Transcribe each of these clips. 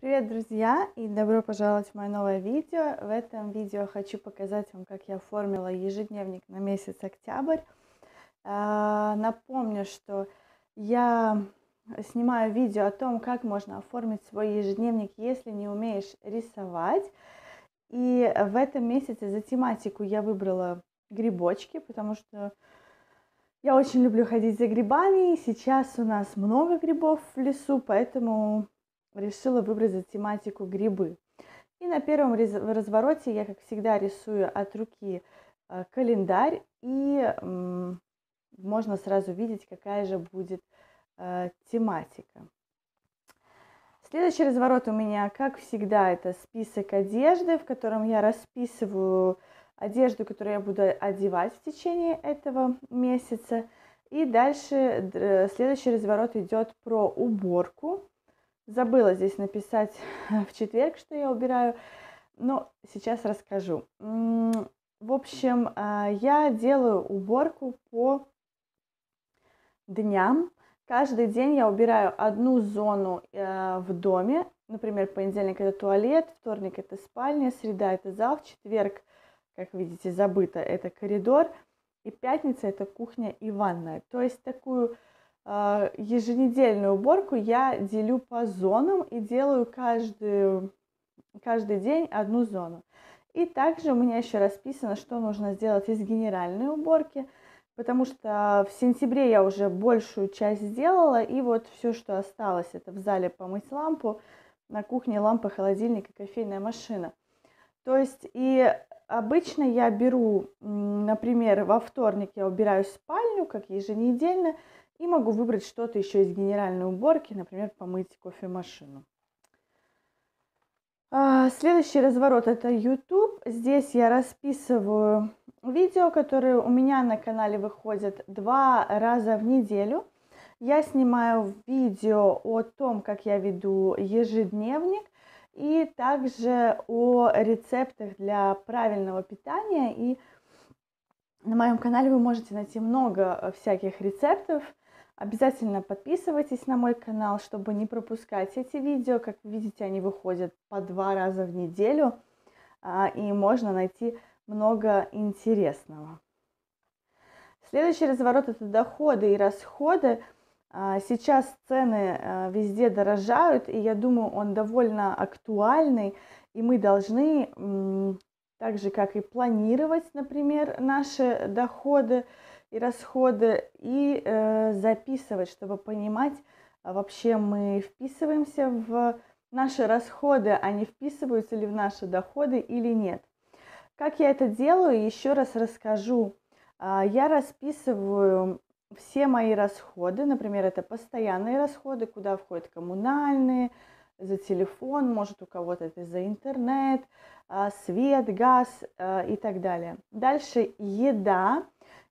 Привет, друзья, и добро пожаловать в мое новое видео. В этом видео хочу показать вам, как я оформила ежедневник на месяц октябрь. А, напомню, что я снимаю видео о том, как можно оформить свой ежедневник, если не умеешь рисовать. И в этом месяце за тематику я выбрала грибочки, потому что я очень люблю ходить за грибами. Сейчас у нас много грибов в лесу, поэтому решила выбрать тематику грибы. И на первом развороте я, как всегда, рисую от руки э, календарь, и можно сразу видеть, какая же будет э, тематика. Следующий разворот у меня, как всегда, это список одежды, в котором я расписываю одежду, которую я буду одевать в течение этого месяца. И дальше следующий разворот идет про уборку. Забыла здесь написать в четверг, что я убираю, но сейчас расскажу. В общем, а, я делаю уборку по дням. Каждый день я убираю одну зону э, в доме. Например, понедельник это туалет, вторник это спальня, среда это зал, четверг, как видите, забыто это коридор, и пятница это кухня и ванная. То есть такую Э, еженедельную уборку я делю по зонам и делаю каждый, каждый день одну зону. И также у меня еще расписано, что нужно сделать из генеральной уборки, потому что в сентябре я уже большую часть сделала, и вот все, что осталось, это в зале помыть лампу, на кухне лампа, холодильник и кофейная машина. То есть и обычно я беру, например, во вторник я убираю спальню, как еженедельно, и могу выбрать что-то еще из генеральной уборки, например, помыть кофемашину. А, следующий разворот это YouTube. Здесь я расписываю видео, которые у меня на канале выходят два раза в неделю. Я снимаю видео о том, как я веду ежедневник и также о рецептах для правильного питания. И на моем канале вы можете найти много э, всяких рецептов – Обязательно подписывайтесь на мой канал, чтобы не пропускать эти видео. Как вы видите, они выходят по два раза в неделю, а, и можно найти много интересного. Следующий разворот – это доходы и расходы. А, сейчас цены а, везде дорожают, и я думаю, он довольно актуальный, и мы должны, так же как и планировать, например, наши доходы, и расходы, и э, записывать, чтобы понимать, а, вообще мы вписываемся в наши расходы, они а вписываются ли в наши доходы или нет. Как я это делаю, еще раз расскажу. А, я расписываю все мои расходы, например, это постоянные расходы, куда входят коммунальные, за телефон, может у кого-то это за интернет, свет, газ и так далее. Дальше еда,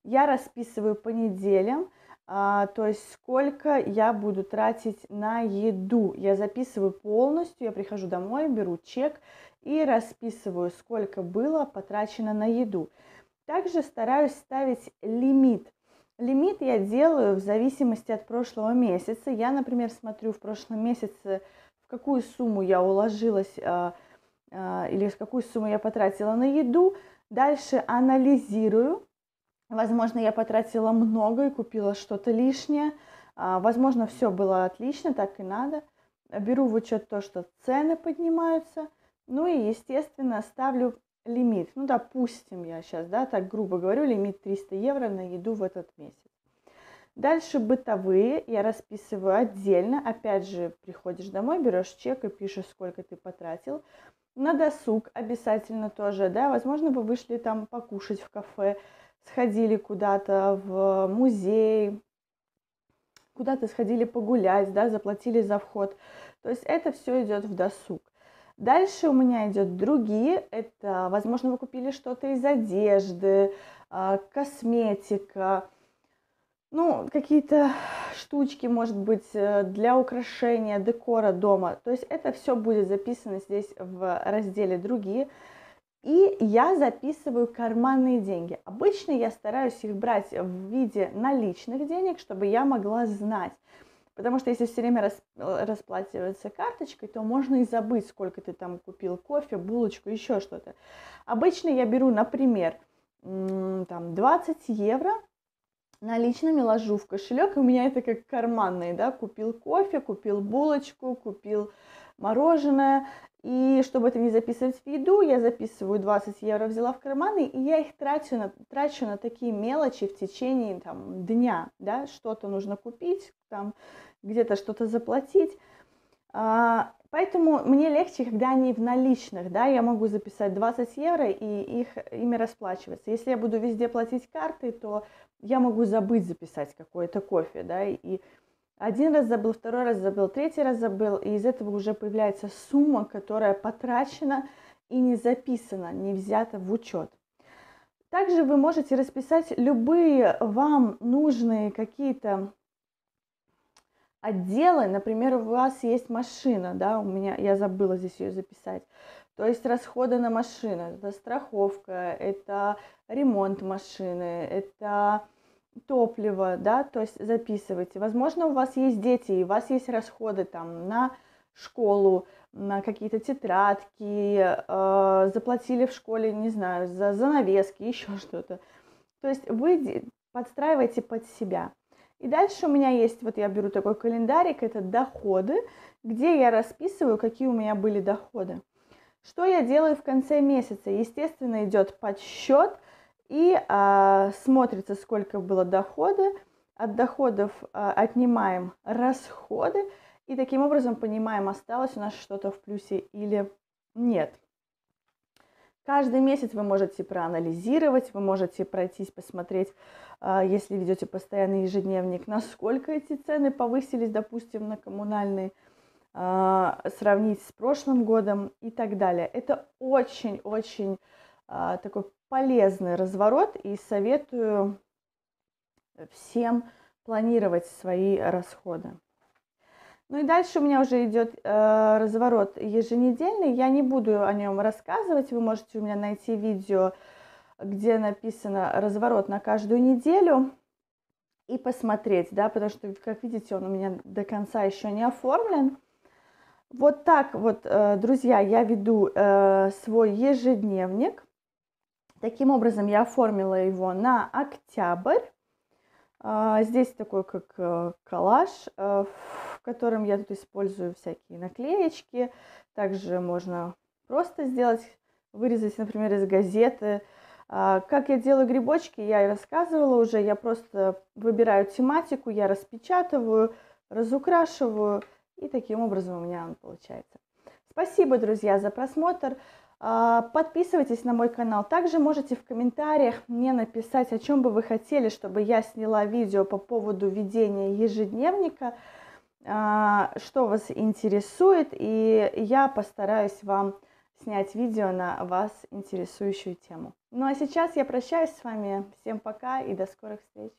я расписываю по неделям, а, то есть сколько я буду тратить на еду. Я записываю полностью, я прихожу домой, беру чек и расписываю, сколько было потрачено на еду. Также стараюсь ставить лимит. Лимит я делаю в зависимости от прошлого месяца. Я, например, смотрю в прошлом месяце, в какую сумму я уложилась а, а, или в какую сумму я потратила на еду. Дальше анализирую, Возможно, я потратила много и купила что-то лишнее. А, возможно, все было отлично, так и надо. Беру в учет то, что цены поднимаются. Ну и, естественно, ставлю лимит. Ну, допустим, я сейчас, да, так грубо говорю, лимит 300 евро на еду в этот месяц. Дальше бытовые я расписываю отдельно. Опять же, приходишь домой, берешь чек и пишешь, сколько ты потратил. На досуг обязательно тоже, да, возможно, вы вышли там покушать в кафе, сходили куда-то в музей, куда-то сходили погулять, да, заплатили за вход. То есть это все идет в досуг. Дальше у меня идет другие. Это, возможно, вы купили что-то из одежды, а, косметика, ну, какие-то штучки, может быть, э, для украшения, декора дома. То есть это все будет записано здесь в разделе «Другие». И я записываю карманные деньги. Обычно я стараюсь их брать в виде наличных денег, чтобы я могла знать. Потому что если все время расплачиваться карточкой, то можно и забыть, сколько ты там купил кофе, булочку, еще что-то. Обычно я беру, например, там 20 евро, наличными ложу в кошелек, и у меня это как карманные, да, купил кофе, купил булочку, купил мороженое, и чтобы это не записывать в еду, я записываю 20 евро взяла в карманы, и я их трачу на, трачу на такие мелочи в течение там, дня. Да? Что-то нужно купить, там, где-то что-то заплатить. А, поэтому мне легче, когда они в наличных. Да? Я могу записать 20 евро и их, ими расплачиваться. Если я буду везде платить картой, то я могу забыть записать какое то кофе. Да? И один раз забыл, второй раз забыл, третий раз забыл, и из этого уже появляется сумма, которая потрачена и не записана, не взята в учет. Также вы можете расписать любые вам нужные какие-то отделы. Например, у вас есть машина, да, у меня, я забыла здесь ее записать. То есть расходы на машину, это страховка, это ремонт машины, это топливо, да, то есть записывайте. Возможно, у вас есть дети, и у вас есть расходы там на школу, на какие-то тетрадки, э, заплатили в школе, не знаю, за занавески, еще что-то. То есть вы подстраивайте под себя. И дальше у меня есть, вот я беру такой календарик, это доходы, где я расписываю, какие у меня были доходы. Что я делаю в конце месяца? Естественно, идет подсчет – и а, смотрится, сколько было дохода. От доходов а, отнимаем расходы. И таким образом понимаем, осталось у нас что-то в плюсе или нет. Каждый месяц вы можете проанализировать, вы можете пройтись, посмотреть, а, если ведете постоянный ежедневник, насколько эти цены повысились, допустим, на коммунальные, а, сравнить с прошлым годом и так далее. Это очень-очень а, такой полезный разворот и советую всем планировать свои расходы. Ну и дальше у меня уже идет э, разворот еженедельный. Я не буду о нем рассказывать. Вы можете у меня найти видео, где написано разворот на каждую неделю и посмотреть, да, потому что, как видите, он у меня до конца еще не оформлен. Вот так вот, э, друзья, я веду э, свой ежедневник. Таким образом, я оформила его на октябрь. А, здесь такой как э, коллаж, э, в котором я тут использую всякие наклеечки. Также можно просто сделать, вырезать, например, из газеты. А, как я делаю грибочки, я и рассказывала уже. Я просто выбираю тематику, я распечатываю, разукрашиваю, и таким образом у меня он получается. Спасибо, друзья, за просмотр. А, подписывайтесь на мой канал. Также можете в комментариях мне написать, о чем бы вы хотели, чтобы я сняла видео по поводу ведения ежедневника, а, что вас интересует, и я постараюсь вам снять видео на вас интересующую тему. Ну а сейчас я прощаюсь с вами. Всем пока и до скорых встреч.